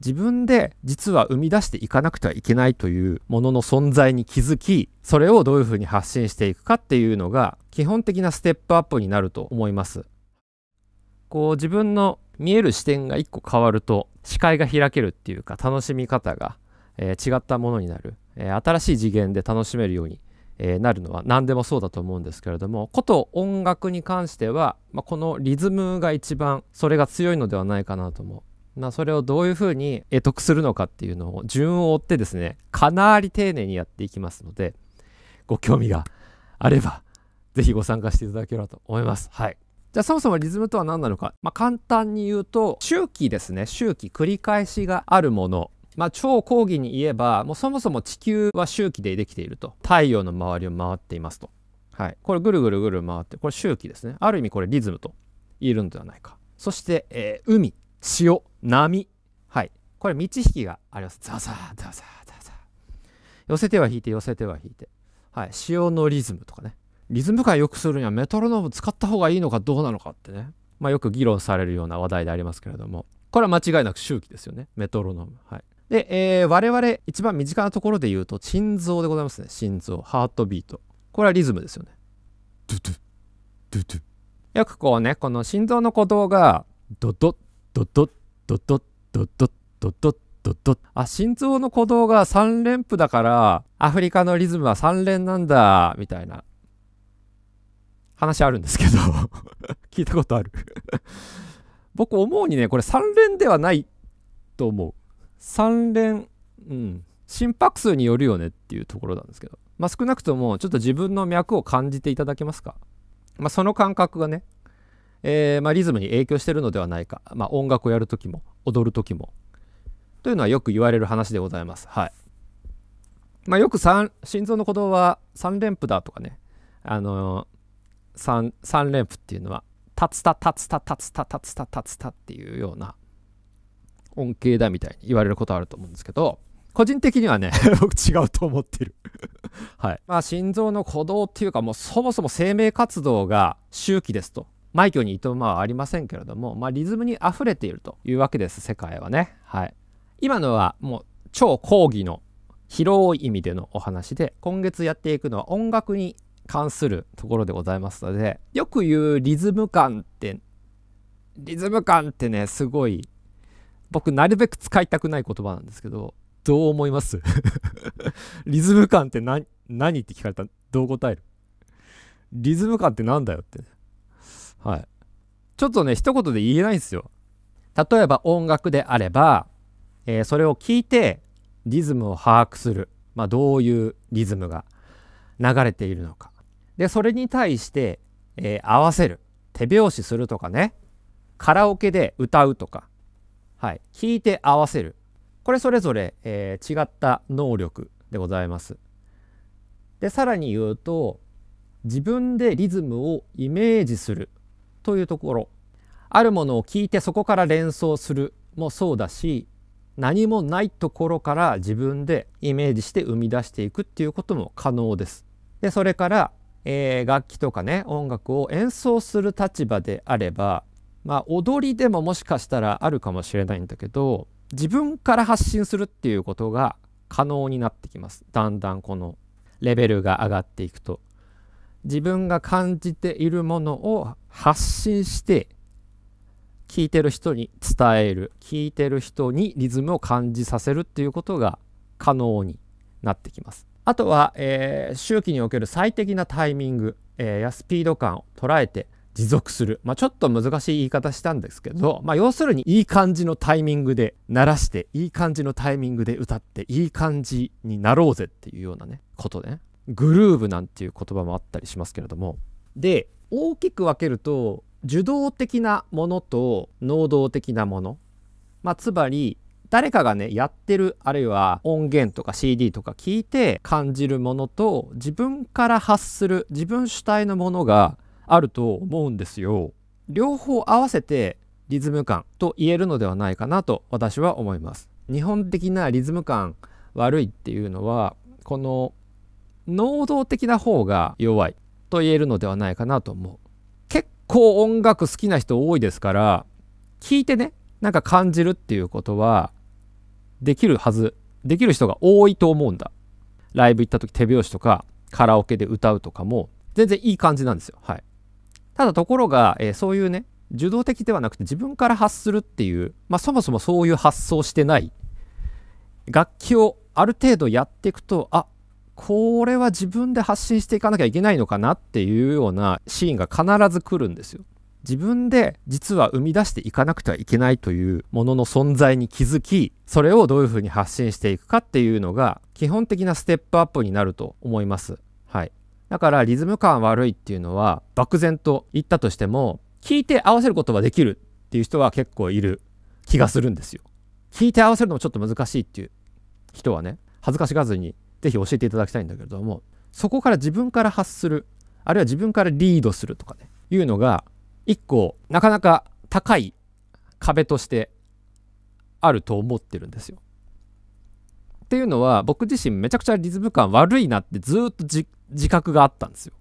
自分で実は生み出していかなくてはいけないというものの存在に気づきそれをどういうふうに発信していくかっていうのが基本的なステップアップになると思いますこう自分の見える視点が一個変わると視界が開けるっていうか楽しみ方が、えー、違ったものになる、えー、新しい次元で楽しめるようにえなるのは何でもそうだと思うんですけれどもこと音楽に関しては、まあ、このリズムが一番それが強いのではないかなと思う。なそれをどういうふうに得得するのかっていうのを順を追ってですねかなり丁寧にやっていきますのでご興味があれば是非ご参加していただければと思います。はいじゃあそもそもリズムとは何なのか、まあ、簡単に言うと周期ですね周期繰り返しがあるものまあ、超講義に言えばもうそもそも地球は周期でできていると太陽の周りを回っていますと、はい、これぐるぐるぐる回ってこれ周期ですねある意味これリズムと言えるんではないかそして、えー、海潮波。はい。これ、道引きがあります。ザザー、ザザー、ザザー。寄せては引いて、寄せては引いて。はい。潮のリズムとかね。リズム感良くするにはメトロノーム使った方がいいのかどうなのかってね。まあ、よく議論されるような話題でありますけれども。これは間違いなく周期ですよね。メトロノーム。はい。で、えー、我々一番身近なところで言うと、心臓でございますね。心臓、ハートビート。これはリズムですよね。ドゥドゥ、ドゥドゥ。よくこうね、この心臓の鼓動が、ドドッ、ドドッ、ドドドドドドドドドあ心臓の鼓動が3連符だからアフリカのリズムは3連なんだみたいな話あるんですけど 聞いたことある僕思うにねこれ3連ではないと思う3連うん心拍数によるよねっていうところなんですけどまあ少なくともちょっと自分の脈を感じていただけますかまあその感覚がねえー、まあ、リズムに影響してるのではないか、まあ、音楽をやる時も踊る時もというのはよく言われる話でございます。はいまあ、よく心臓の鼓動は3連符だとかね、あのー、3, 連符っていうのは「タツタタツタタツタタツタタツタ」っていうような音形だみたいに言われることあると思うんですけど個人的にはね 僕違うと思ってるはいまあ、心臓の鼓動っていうかもうそもそも生命活動が周期ですと枚挙にいとまはありませんけれども、まあ、リズムに溢れているというわけです世界はね。はい、今のはもう超講義の広い意味でのお話で今月やっていくのは音楽に関するところでございますのでよく言うリズム感ってリズム感ってねすごい僕なるべく使いたくない言葉なんですけどどう思いますリズム感って何って聞かれたらどう答えるリズム感ってなんだよって、はい。ちょっとね、一言で言えないんですよ。例えば音楽であれば、えー、それを聞いてリズムを把握する。まあ、どういうリズムが流れているのか。で、それに対して、えー、合わせる。手拍子するとかね。カラオケで歌うとか。はい。聞いて合わせる。これそれぞれ、えー、違った能力でございます。で、さらに言うと、自分でリズムをイメージするというところあるものを聞いてそこから連想するもそうだし何もないところから自分でイメージして生み出していくっていうことも可能です。でそれから、えー、楽器とかね音楽を演奏する立場であれば、まあ、踊りでももしかしたらあるかもしれないんだけど自分から発信するっていうことが可能になってきますだんだんこのレベルが上がっていくと。自分が感じているものを発信して聞いてる人に伝える聞いてる人にリズムを感じさせるっていうことが可能になってきます。あとは、えー、周期における最適なタイミング、えー、やスピード感を捉えて持続する、まあ、ちょっと難しい言い方したんですけど、まあ、要するにいい感じのタイミングで鳴らしていい感じのタイミングで歌っていい感じになろうぜっていうようなねことでねグルーブなんていう言葉もあったりしますけれどもで大きく分けると受動的なものと能動的なもの、まあ、つまり誰かがねやってるあるいは音源とか CD とか聞いて感じるものと自分から発する自分主体のものがあると思うんですよ。両方合わせてリズム感と言えるのではないかなと私は思います。日本的なリズム感悪いっていうのはこの能動的な方が弱いと言えるのではないかなと思う。結構音楽好きな人多いですから、聞いてね、なんか感じるっていうことは、できるはず。できる人が多いと思うんだ。ライブ行った時手拍子とか、カラオケで歌うとかも、全然いい感じなんですよ。はい。ただところが、えー、そういうね、受動的ではなくて自分から発するっていう、まあそもそもそういう発想してない。楽器をある程度やっていくと、あ、これは自分で発信していかなきゃいけないのかなっていうようなシーンが必ず来るんですよ。自分で実は生み出していかなくてはいけないというものの存在に気づきそれをどういうふうに発信していくかっていうのが基本的なステップアップになると思います。はい、だからリズム感悪いっていうのは漠然と言ったとしても聞いて合わせることはできるっていう人は結構いる気がするんですよ。聞いて合わせるのもちょっと難しいっていう人はね恥ずかしがずにぜひ教えていただきたいんだけれどもそこから自分から発するあるいは自分からリードするとかねいうのが一個なかなか高い壁としてあると思ってるんですよ。っていうのは僕自身めちゃくちゃリズム感悪いなってずっと自覚があったんですよ。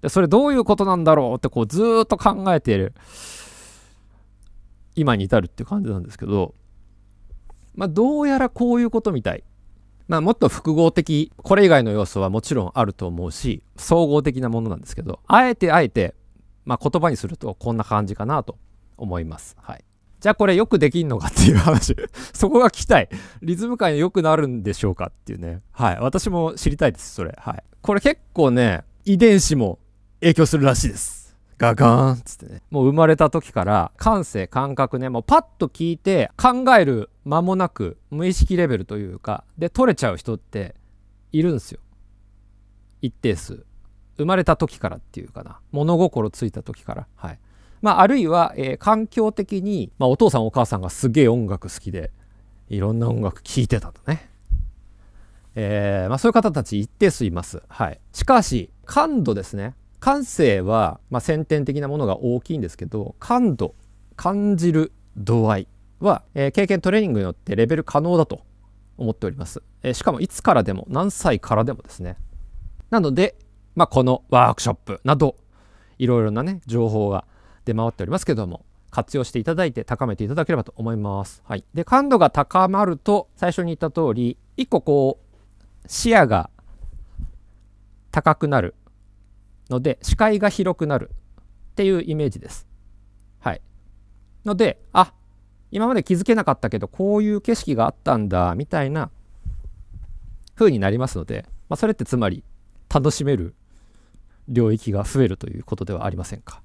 でそれどういうことなんだろうってこうずっと考えている今に至るっていう感じなんですけどまあどうやらこういうことみたいまあ、もっと複合的これ以外の要素はもちろんあると思うし総合的なものなんですけどあえてあえて、まあ、言葉にするとこんな感じかなと思います。はい、じゃあこれよくできんのかっていう話 そこが聞きたいリズム感良くなるんでしょうかっていうねはい私も知りたいですそれはいこれ結構ね遺伝子も影響するらしいですガガーンっつってねもう生まれた時から感性感覚ねもうパッと聞いて考える間もなく無意識レベルというかで取れちゃう人っているんですよ一定数生まれた時からっていうかな物心ついた時からはいまああるいは、えー、環境的に、まあ、お父さんお母さんがすげえ音楽好きでいろんな音楽聴いてたとねえー、まあ、そういう方たち一定数いますはいしかし感度ですね感性は、まあ、先天的なものが大きいんですけど感度感じる度合いは、えー、経験トレーニングによってレベル可能だと思っております、えー、しかもいつからでも何歳からでもですねなので、まあ、このワークショップなどいろいろなね情報が出回っておりますけども活用していただいて高めていただければと思います。はい、で感度が高まると最初に言った通り1個こう視野が高くなるので視界が広くなるっていうイメージです。はい、のであ今まで気づけなかったけどこういう景色があったんだみたいな風になりますので、まあ、それってつまり楽しめる領域が増えるということではありませんか。